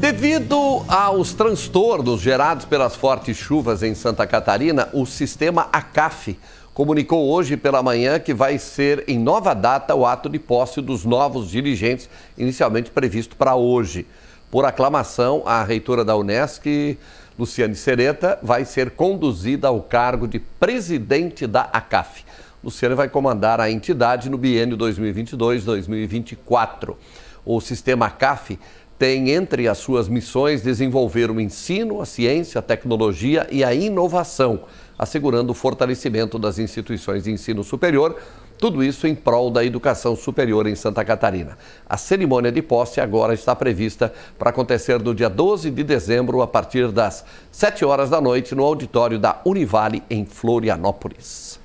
Devido aos transtornos gerados pelas fortes chuvas em Santa Catarina, o sistema ACAF comunicou hoje pela manhã que vai ser em nova data o ato de posse dos novos dirigentes, inicialmente previsto para hoje. Por aclamação, a reitora da Unesc, Luciane Sereta, vai ser conduzida ao cargo de presidente da ACAF. Luciane vai comandar a entidade no biênio 2022-2024. O sistema ACAF tem entre as suas missões desenvolver o ensino, a ciência, a tecnologia e a inovação, assegurando o fortalecimento das instituições de ensino superior, tudo isso em prol da educação superior em Santa Catarina. A cerimônia de posse agora está prevista para acontecer no dia 12 de dezembro, a partir das 7 horas da noite, no auditório da Univale, em Florianópolis.